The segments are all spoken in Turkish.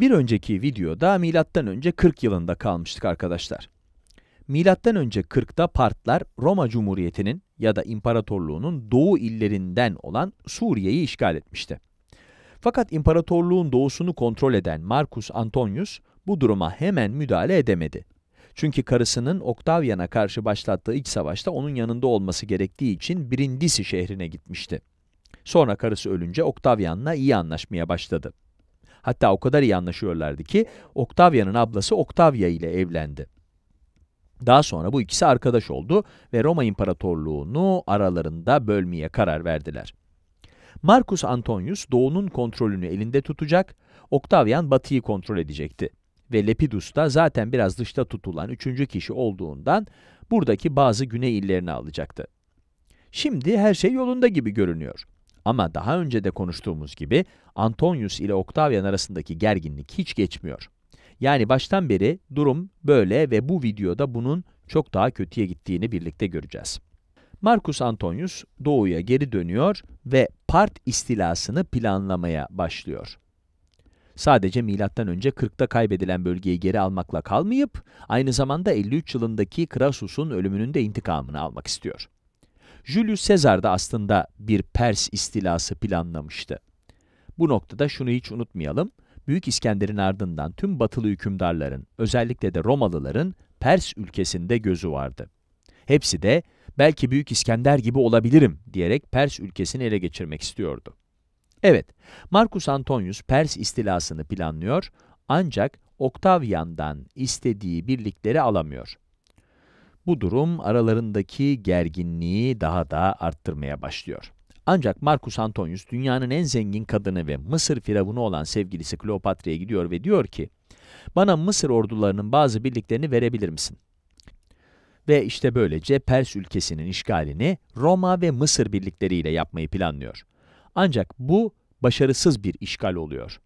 Bir önceki videoda milattan önce 40 yılında kalmıştık arkadaşlar. Milattan önce 40'ta Partlar Roma Cumhuriyeti'nin ya da imparatorluğunun doğu illerinden olan Suriye'yi işgal etmişti. Fakat imparatorluğun doğusunu kontrol eden Marcus Antonius bu duruma hemen müdahale edemedi. Çünkü karısının Octavian'a karşı başlattığı iç savaşta onun yanında olması gerektiği için Brindisi şehrine gitmişti. Sonra karısı ölünce Octavian'la iyi anlaşmaya başladı. Hatta o kadar iyi anlaşıyorlardı ki Octavia'nın ablası Octavia ile evlendi. Daha sonra bu ikisi arkadaş oldu ve Roma İmparatorluğunu aralarında bölmeye karar verdiler. Marcus Antonius doğunun kontrolünü elinde tutacak, Octavian batıyı kontrol edecekti. Ve Lepidus da zaten biraz dışta tutulan üçüncü kişi olduğundan buradaki bazı güney illerini alacaktı. Şimdi her şey yolunda gibi görünüyor. Ama daha önce de konuştuğumuz gibi Antonius ile Octavian arasındaki gerginlik hiç geçmiyor. Yani baştan beri durum böyle ve bu videoda bunun çok daha kötüye gittiğini birlikte göreceğiz. Marcus Antonius doğuya geri dönüyor ve Part istilasını planlamaya başlıyor. Sadece Milattan önce 40'ta kaybedilen bölgeyi geri almakla kalmayıp, aynı zamanda 53 yılındaki Crassus'un ölümünün de intikamını almak istiyor. Julius Caesar da aslında bir Pers istilası planlamıştı. Bu noktada şunu hiç unutmayalım. Büyük İskender'in ardından tüm batılı hükümdarların, özellikle de Romalıların Pers ülkesinde gözü vardı. Hepsi de belki Büyük İskender gibi olabilirim diyerek Pers ülkesini ele geçirmek istiyordu. Evet, Marcus Antonius Pers istilasını planlıyor ancak Octavian'dan istediği birlikleri alamıyor. Bu durum aralarındaki gerginliği daha da arttırmaya başlıyor. Ancak Marcus Antonius dünyanın en zengin kadını ve Mısır firavunu olan sevgilisi Kleopatra'ya gidiyor ve diyor ki, bana Mısır ordularının bazı birliklerini verebilir misin? Ve işte böylece Pers ülkesinin işgalini Roma ve Mısır birlikleriyle yapmayı planlıyor. Ancak bu başarısız bir işgal oluyor.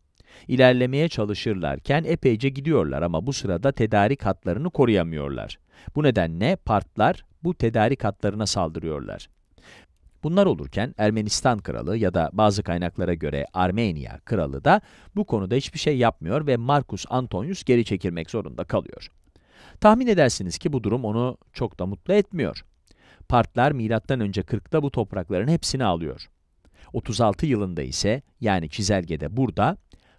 İlerlemeye çalışırlarken epeyce gidiyorlar ama bu sırada tedarik hatlarını koruyamıyorlar. Bu nedenle partlar bu tedarik hatlarına saldırıyorlar. Bunlar olurken Ermenistan kralı ya da bazı kaynaklara göre Armenya kralı da bu konuda hiçbir şey yapmıyor ve Marcus Antonius geri çekilmek zorunda kalıyor. Tahmin edersiniz ki bu durum onu çok da mutlu etmiyor. Partlar önce 40'ta bu toprakların hepsini alıyor. 36 yılında ise yani çizelgede burada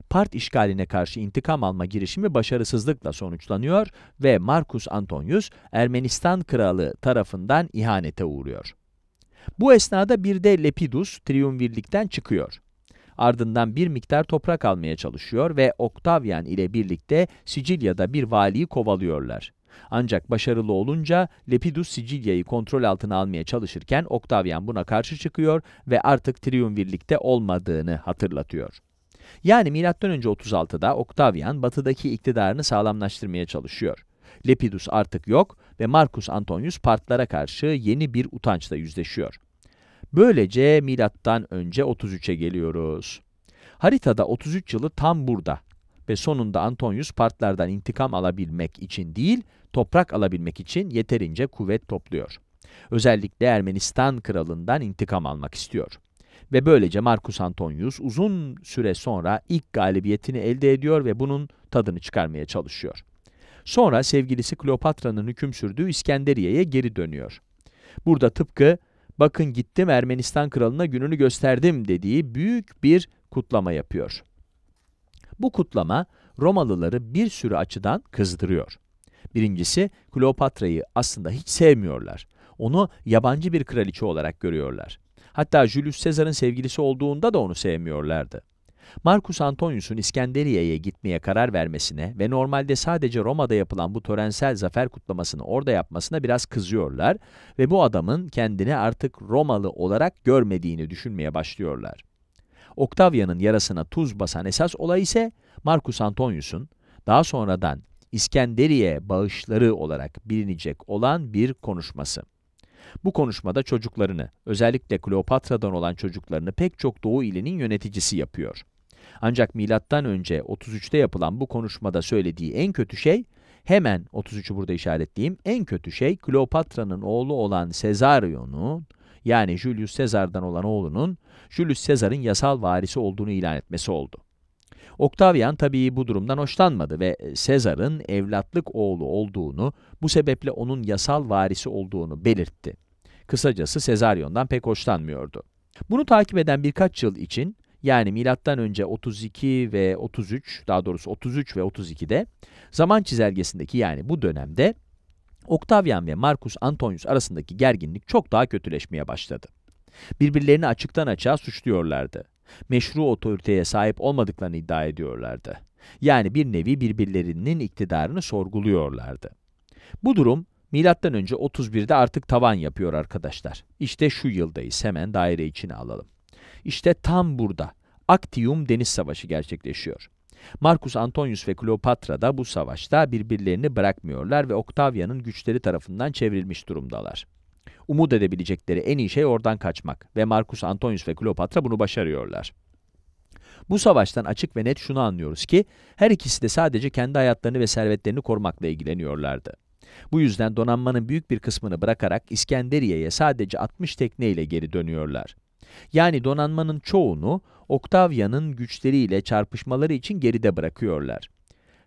part işgaline karşı intikam alma girişimi başarısızlıkla sonuçlanıyor ve Marcus Antonius Ermenistan kralı tarafından ihanete uğruyor. Bu esnada bir de Lepidus triumvirlikten çıkıyor. Ardından bir miktar toprak almaya çalışıyor ve Octavian ile birlikte Sicilya'da bir valiyi kovalıyorlar. Ancak başarılı olunca Lepidus Sicilya'yı kontrol altına almaya çalışırken Octavian buna karşı çıkıyor ve artık triumvirlikte olmadığını hatırlatıyor. Yani M.Ö. 36'da Octavian batıdaki iktidarını sağlamlaştırmaya çalışıyor. Lepidus artık yok ve Marcus Antonius partlara karşı yeni bir utançla yüzleşiyor. Böylece milattan önce 33'e geliyoruz. Haritada 33 yılı tam burada ve sonunda Antonius partlardan intikam alabilmek için değil, toprak alabilmek için yeterince kuvvet topluyor. Özellikle Ermenistan kralından intikam almak istiyor. Ve böylece Marcus Antonius uzun süre sonra ilk galibiyetini elde ediyor ve bunun tadını çıkarmaya çalışıyor. Sonra sevgilisi Kleopatra'nın hüküm sürdüğü İskenderiye'ye geri dönüyor. Burada tıpkı bakın gittim Ermenistan kralına gününü gösterdim dediği büyük bir kutlama yapıyor. Bu kutlama Romalıları bir sürü açıdan kızdırıyor. Birincisi Kleopatra'yı aslında hiç sevmiyorlar. Onu yabancı bir kraliçe olarak görüyorlar. Hatta Julius Caesar'ın sevgilisi olduğunda da onu sevmiyorlardı. Marcus Antonius'un İskenderiye'ye gitmeye karar vermesine ve normalde sadece Roma'da yapılan bu törensel zafer kutlamasını orada yapmasına biraz kızıyorlar ve bu adamın kendini artık Romalı olarak görmediğini düşünmeye başlıyorlar. Octavian'ın yarasına tuz basan esas olay ise Marcus Antonius'un daha sonradan İskenderiye bağışları olarak bilinecek olan bir konuşması. Bu konuşmada çocuklarını, özellikle Kleopatra'dan olan çocuklarını pek çok Doğu ilinin yöneticisi yapıyor. Ancak milattan önce 33'te yapılan bu konuşmada söylediği en kötü şey, hemen 33'ü burada işaretleyeyim, en kötü şey Kleopatra'nın oğlu olan Sezarion'un, yani Julius Caesar'dan olan oğlunun, Julius Sezar'ın yasal varisi olduğunu ilan etmesi oldu. Octavian tabii bu durumdan hoşlanmadı ve e, Sezar'ın evlatlık oğlu olduğunu, bu sebeple onun yasal varisi olduğunu belirtti. Kısacası Sezaryon'dan pek hoşlanmıyordu. Bunu takip eden birkaç yıl için yani milattan önce 32 ve 33 daha doğrusu 33 ve 32'de zaman çizelgesindeki yani bu dönemde Octavian ve Marcus Antonius arasındaki gerginlik çok daha kötüleşmeye başladı. Birbirlerini açıktan açığa suçluyorlardı meşru otoriteye sahip olmadıklarını iddia ediyorlardı. Yani bir nevi birbirlerinin iktidarını sorguluyorlardı. Bu durum milattan önce 31'de artık tavan yapıyor arkadaşlar. İşte şu yıldayız hemen daire içine alalım. İşte tam burada Actium Deniz Savaşı gerçekleşiyor. Marcus Antonius ve Kleopatra da bu savaşta birbirlerini bırakmıyorlar ve Octavian'ın güçleri tarafından çevrilmiş durumdalar. Umut edebilecekleri en iyi şey oradan kaçmak ve Marcus Antonius ve Kleopatra bunu başarıyorlar. Bu savaştan açık ve net şunu anlıyoruz ki her ikisi de sadece kendi hayatlarını ve servetlerini korumakla ilgileniyorlardı. Bu yüzden donanmanın büyük bir kısmını bırakarak İskenderiye'ye sadece 60 tekneyle geri dönüyorlar. Yani donanmanın çoğunu Octavian'ın güçleriyle çarpışmaları için geride bırakıyorlar.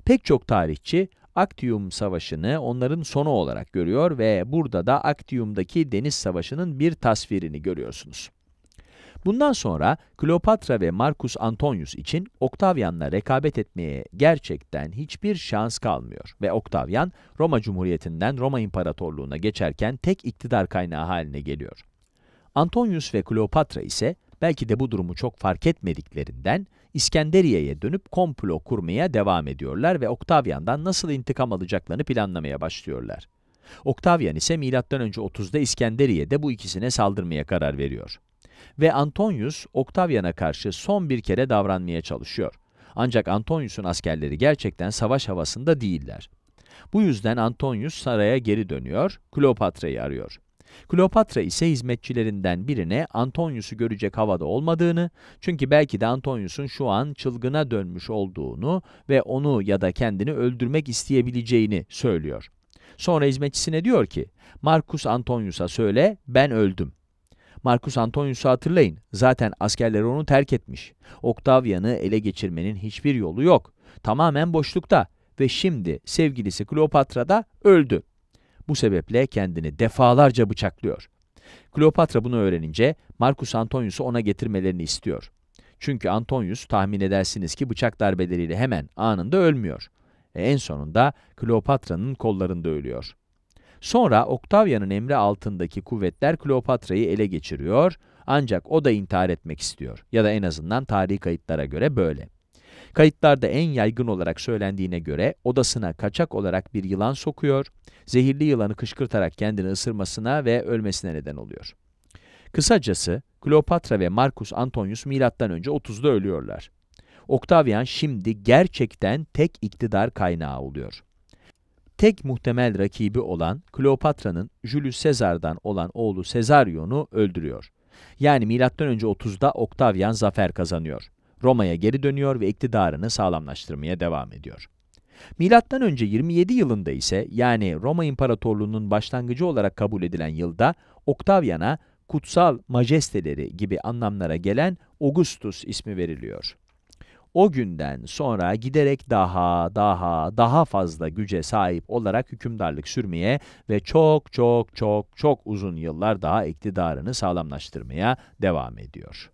Pek çok tarihçi Actium Savaşı'nı onların sonu olarak görüyor ve burada da Actium'daki deniz savaşının bir tasvirini görüyorsunuz. Bundan sonra Kleopatra ve Marcus Antonius için Octavian'la rekabet etmeye gerçekten hiçbir şans kalmıyor ve Octavian Roma Cumhuriyeti'nden Roma İmparatorluğu'na geçerken tek iktidar kaynağı haline geliyor. Antonius ve Kleopatra ise belki de bu durumu çok fark etmediklerinden İskenderiye'ye dönüp komplo kurmaya devam ediyorlar ve Octavian'dan nasıl intikam alacaklarını planlamaya başlıyorlar. Octavian ise M.Ö. 30'da İskenderiye'de bu ikisine saldırmaya karar veriyor. Ve Antonius, Octavian'a karşı son bir kere davranmaya çalışıyor. Ancak Antonius'un askerleri gerçekten savaş havasında değiller. Bu yüzden Antonius saraya geri dönüyor, Kleopatra'yı arıyor. Kleopatra ise hizmetçilerinden birine Antonius'u görecek havada olmadığını, çünkü belki de Antonius'un şu an çılgına dönmüş olduğunu ve onu ya da kendini öldürmek isteyebileceğini söylüyor. Sonra hizmetçisine diyor ki, Marcus Antonius'a söyle, ben öldüm. Marcus Antonius'u hatırlayın, zaten askerleri onu terk etmiş. Octavian'ı ele geçirmenin hiçbir yolu yok. Tamamen boşlukta ve şimdi sevgilisi Kleopatra da öldü. Bu sebeple kendini defalarca bıçaklıyor. Kleopatra bunu öğrenince Marcus Antonius'u ona getirmelerini istiyor. Çünkü Antonius tahmin edersiniz ki bıçak darbeleriyle hemen anında ölmüyor. E en sonunda Kleopatra'nın kollarında ölüyor. Sonra Octavian'ın emri altındaki kuvvetler Kleopatra'yı ele geçiriyor ancak o da intihar etmek istiyor ya da en azından tarihi kayıtlara göre böyle. Kayıtlarda en yaygın olarak söylendiğine göre odasına kaçak olarak bir yılan sokuyor, zehirli yılanı kışkırtarak kendini ısırmasına ve ölmesine neden oluyor. Kısacası Kleopatra ve Marcus Antonius Milattan önce 30'da ölüyorlar. Octavian şimdi gerçekten tek iktidar kaynağı oluyor. Tek muhtemel rakibi olan Kleopatra'nın Julius Caesar'dan olan oğlu Caesarion'u öldürüyor. Yani Milattan önce 30'da Octavian zafer kazanıyor. Roma'ya geri dönüyor ve iktidarını sağlamlaştırmaya devam ediyor. Milattan önce 27 yılında ise yani Roma İmparatorluğu'nun başlangıcı olarak kabul edilen yılda Octavian'a kutsal majesteleri gibi anlamlara gelen Augustus ismi veriliyor. O günden sonra giderek daha daha daha fazla güce sahip olarak hükümdarlık sürmeye ve çok çok çok çok uzun yıllar daha iktidarını sağlamlaştırmaya devam ediyor.